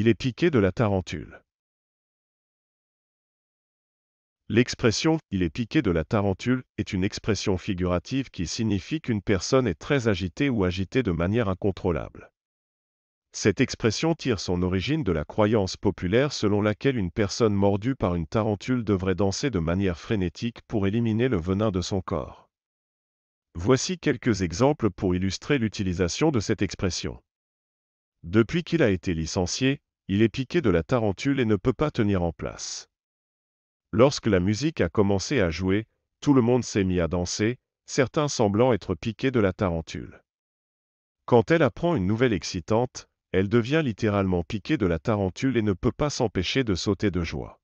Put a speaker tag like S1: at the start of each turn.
S1: il est piqué de la tarentule. L'expression « il est piqué de la tarentule » est une expression figurative qui signifie qu'une personne est très agitée ou agitée de manière incontrôlable. Cette expression tire son origine de la croyance populaire selon laquelle une personne mordue par une tarentule devrait danser de manière frénétique pour éliminer le venin de son corps. Voici quelques exemples pour illustrer l'utilisation de cette expression. Depuis qu'il a été licencié, il est piqué de la tarentule et ne peut pas tenir en place. Lorsque la musique a commencé à jouer, tout le monde s'est mis à danser, certains semblant être piqués de la tarentule. Quand elle apprend une nouvelle excitante, elle devient littéralement piquée de la tarentule et ne peut pas s'empêcher de sauter de joie.